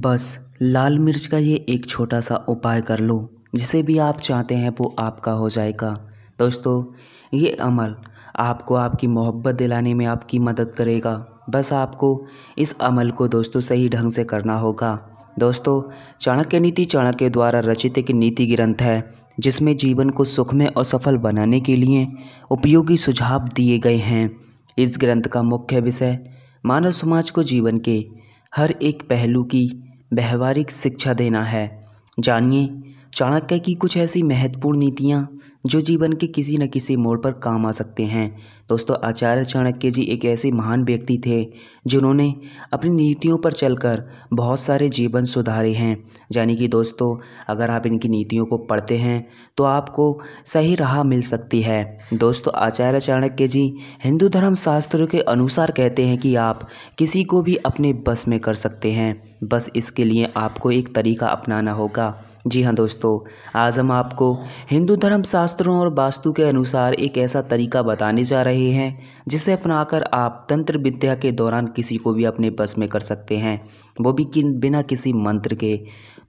बस लाल मिर्च का ये एक छोटा सा उपाय कर लो जिसे भी आप चाहते हैं वो आपका हो जाएगा दोस्तों ये अमल आपको आपकी मोहब्बत दिलाने में आपकी मदद करेगा बस आपको इस अमल को दोस्तों सही ढंग से करना होगा दोस्तों चाणक्य नीति चाणक्य द्वारा रचित एक नीति ग्रंथ है जिसमें जीवन को सुखमय और सफल बनाने के लिए उपयोगी सुझाव दिए गए हैं इस ग्रंथ का मुख्य विषय मानव समाज को जीवन के हर एक पहलू की व्यवहारिक शिक्षा देना है जानिए चाणक्य की कुछ ऐसी महत्वपूर्ण नीतियाँ जो जीवन के किसी न किसी मोड़ पर काम आ सकते हैं दोस्तों आचार्य चाणक्य जी एक ऐसे महान व्यक्ति थे जिन्होंने अपनी नीतियों पर चलकर बहुत सारे जीवन सुधारे हैं यानी कि दोस्तों अगर आप इनकी नीतियों को पढ़ते हैं तो आपको सही राह मिल सकती है दोस्तों आचार्य चाणक्य जी हिंदू धर्म शास्त्रों के अनुसार कहते हैं कि आप किसी को भी अपने बस में कर सकते हैं बस इसके लिए आपको एक तरीका अपनाना होगा जी हाँ दोस्तों आज हम आपको हिंदू धर्म शास्त्रों और वास्तु के अनुसार एक ऐसा तरीका बताने जा रहे हैं जिसे अपनाकर आप तंत्र विद्या के दौरान किसी को भी अपने बस में कर सकते हैं वो भी कि बिना किसी मंत्र के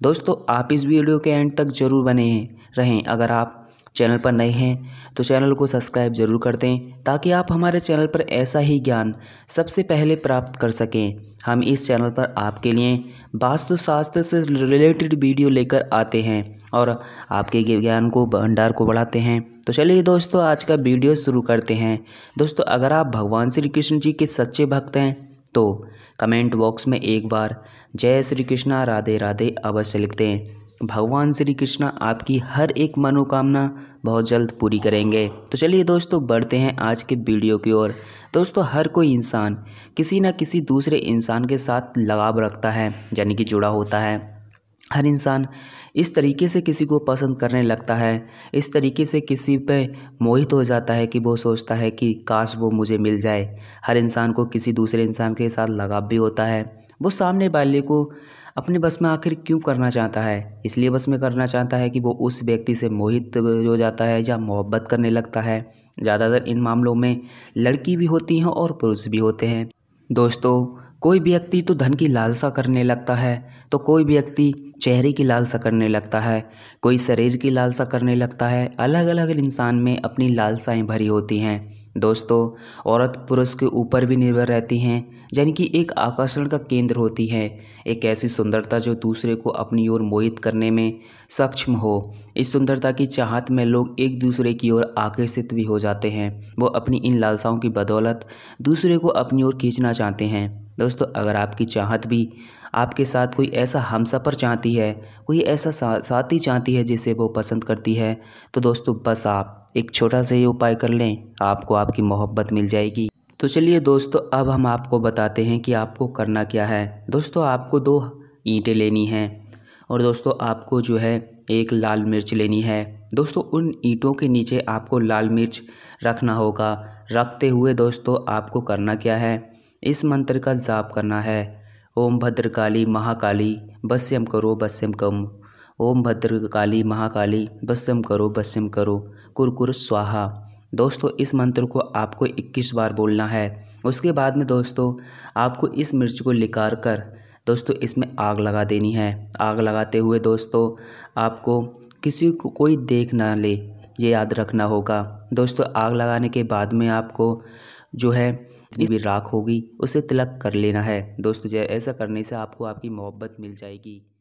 दोस्तों आप इस वीडियो के एंड तक ज़रूर बने रहें अगर आप चैनल पर नए हैं तो चैनल को सब्सक्राइब ज़रूर कर दें ताकि आप हमारे चैनल पर ऐसा ही ज्ञान सबसे पहले प्राप्त कर सकें हम इस चैनल पर आपके लिए वास्तुशास्त्र से रिलेटेड वीडियो लेकर आते हैं और आपके ज्ञान को भंडार को बढ़ाते हैं तो चलिए दोस्तों आज का वीडियो शुरू करते हैं दोस्तों अगर आप भगवान श्री कृष्ण जी के सच्चे भक्त हैं तो कमेंट बॉक्स में एक बार जय श्री कृष्णा राधे राधे अवश्य लिखते हैं भगवान श्री कृष्ण आपकी हर एक मनोकामना बहुत जल्द पूरी करेंगे तो चलिए दोस्तों बढ़ते हैं आज के वीडियो की ओर दोस्तों हर कोई इंसान किसी ना किसी दूसरे इंसान के साथ लगाव रखता है यानी कि जुड़ा होता है हर इंसान इस तरीके से किसी को पसंद करने लगता है इस तरीके से किसी पे मोहित हो जाता है कि वो सोचता है कि काश वो मुझे मिल जाए हर इंसान को किसी दूसरे इंसान के साथ लगाव भी होता है वो सामने वाले को अपने बस में आखिर क्यों करना चाहता है इसलिए बस में करना चाहता है कि वो उस व्यक्ति से मोहित हो जाता है या मोहब्बत करने लगता है ज़्यादातर इन मामलों में लड़की भी होती हैं और पुरुष भी होते हैं दोस्तों कोई व्यक्ति तो धन की लालसा करने लगता है तो कोई व्यक्ति चेहरे की लालसा करने लगता है कोई शरीर की लालसा करने लगता है अलग अलग इंसान में अपनी लालसाएं भरी होती हैं दोस्तों औरत पुरुष के ऊपर भी निर्भर रहती हैं यानी कि एक आकर्षण का केंद्र होती है एक ऐसी सुंदरता जो दूसरे को अपनी ओर मोहित करने में सक्षम हो इस सुंदरता की चाहत में लोग एक दूसरे की ओर आकर्षित भी हो जाते हैं वो अपनी इन लालसाओं की बदौलत दूसरे को अपनी ओर खींचना चाहते हैं दोस्तों अगर आपकी चाहत भी आपके साथ कोई ऐसा हमसफ़र चाहती है कोई ऐसा साथी चाहती है जिसे वो पसंद करती है तो दोस्तों बस आप एक छोटा सा ये उपाय कर लें आपको आपकी मोहब्बत मिल जाएगी तो चलिए दोस्तों अब हम आपको बताते हैं कि आपको करना क्या है दोस्तों आपको दो ईंटें लेनी हैं और दोस्तों आपको जो है एक लाल मिर्च लेनी है दोस्तों उन ईंटों के नीचे आपको लाल मिर्च रखना होगा रखते हुए दोस्तों आपको करना क्या है इस मंत्र का जाप करना है ओम भद्रकाली महाकाली बस्यम करो बस्यम कम ओम भद्रकाली महाकाली बस्यम करो बस्यम करो कुरकुर स्वाहा दोस्तों इस मंत्र को आपको 21 बार बोलना है उसके बाद में दोस्तों आपको इस मिर्च को निकाल कर दोस्तों इसमें आग लगा देनी है आग लगाते हुए दोस्तों आपको किसी को कोई देख ना ले ये याद रखना होगा दोस्तों आग लगाने के बाद में आपको जो है भी राख होगी उसे तिलक कर लेना है दोस्तों ऐसा करने से आपको आपकी मोहब्बत मिल जाएगी